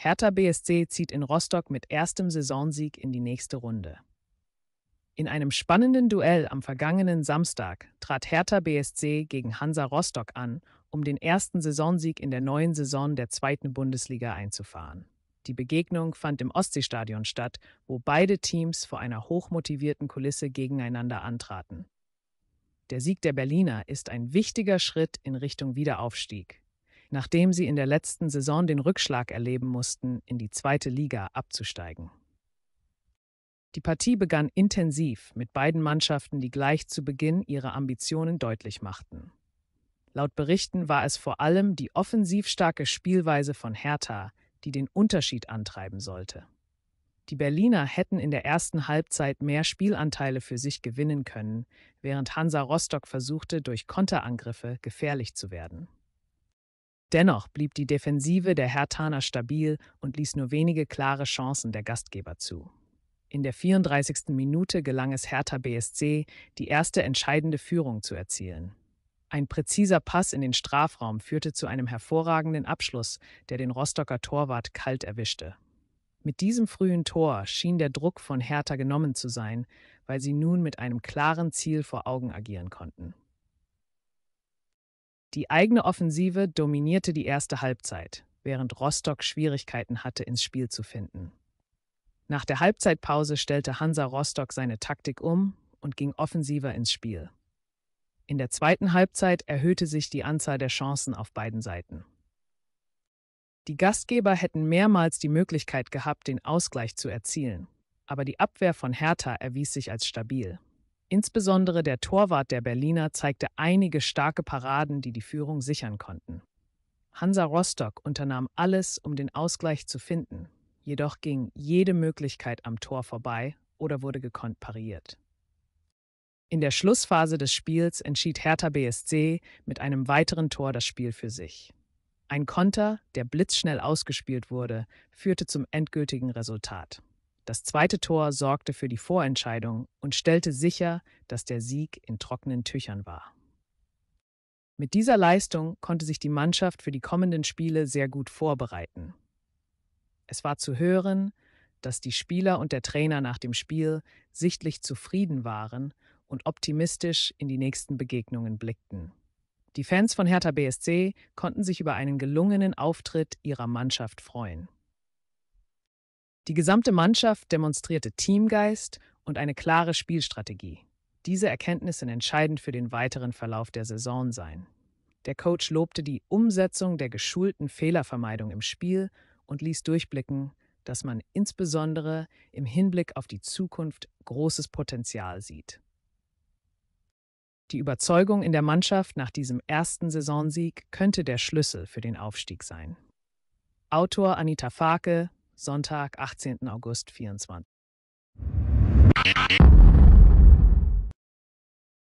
Hertha BSC zieht in Rostock mit erstem Saisonsieg in die nächste Runde. In einem spannenden Duell am vergangenen Samstag trat Hertha BSC gegen Hansa Rostock an, um den ersten Saisonsieg in der neuen Saison der zweiten Bundesliga einzufahren. Die Begegnung fand im Ostseestadion statt, wo beide Teams vor einer hochmotivierten Kulisse gegeneinander antraten. Der Sieg der Berliner ist ein wichtiger Schritt in Richtung Wiederaufstieg nachdem sie in der letzten Saison den Rückschlag erleben mussten, in die zweite Liga abzusteigen. Die Partie begann intensiv mit beiden Mannschaften, die gleich zu Beginn ihre Ambitionen deutlich machten. Laut Berichten war es vor allem die offensiv starke Spielweise von Hertha, die den Unterschied antreiben sollte. Die Berliner hätten in der ersten Halbzeit mehr Spielanteile für sich gewinnen können, während Hansa Rostock versuchte, durch Konterangriffe gefährlich zu werden. Dennoch blieb die Defensive der Hertaner stabil und ließ nur wenige klare Chancen der Gastgeber zu. In der 34. Minute gelang es Hertha BSC, die erste entscheidende Führung zu erzielen. Ein präziser Pass in den Strafraum führte zu einem hervorragenden Abschluss, der den Rostocker Torwart kalt erwischte. Mit diesem frühen Tor schien der Druck von Hertha genommen zu sein, weil sie nun mit einem klaren Ziel vor Augen agieren konnten. Die eigene Offensive dominierte die erste Halbzeit, während Rostock Schwierigkeiten hatte, ins Spiel zu finden. Nach der Halbzeitpause stellte Hansa Rostock seine Taktik um und ging offensiver ins Spiel. In der zweiten Halbzeit erhöhte sich die Anzahl der Chancen auf beiden Seiten. Die Gastgeber hätten mehrmals die Möglichkeit gehabt, den Ausgleich zu erzielen, aber die Abwehr von Hertha erwies sich als stabil. Insbesondere der Torwart der Berliner zeigte einige starke Paraden, die die Führung sichern konnten. Hansa Rostock unternahm alles, um den Ausgleich zu finden, jedoch ging jede Möglichkeit am Tor vorbei oder wurde gekonnt pariert. In der Schlussphase des Spiels entschied Hertha BSC mit einem weiteren Tor das Spiel für sich. Ein Konter, der blitzschnell ausgespielt wurde, führte zum endgültigen Resultat. Das zweite Tor sorgte für die Vorentscheidung und stellte sicher, dass der Sieg in trockenen Tüchern war. Mit dieser Leistung konnte sich die Mannschaft für die kommenden Spiele sehr gut vorbereiten. Es war zu hören, dass die Spieler und der Trainer nach dem Spiel sichtlich zufrieden waren und optimistisch in die nächsten Begegnungen blickten. Die Fans von Hertha BSC konnten sich über einen gelungenen Auftritt ihrer Mannschaft freuen. Die gesamte Mannschaft demonstrierte Teamgeist und eine klare Spielstrategie. Diese Erkenntnisse entscheidend für den weiteren Verlauf der Saison sein. Der Coach lobte die Umsetzung der geschulten Fehlervermeidung im Spiel und ließ durchblicken, dass man insbesondere im Hinblick auf die Zukunft großes Potenzial sieht. Die Überzeugung in der Mannschaft nach diesem ersten Saisonsieg könnte der Schlüssel für den Aufstieg sein. Autor Anita Farke Sonntag, 18. August 24.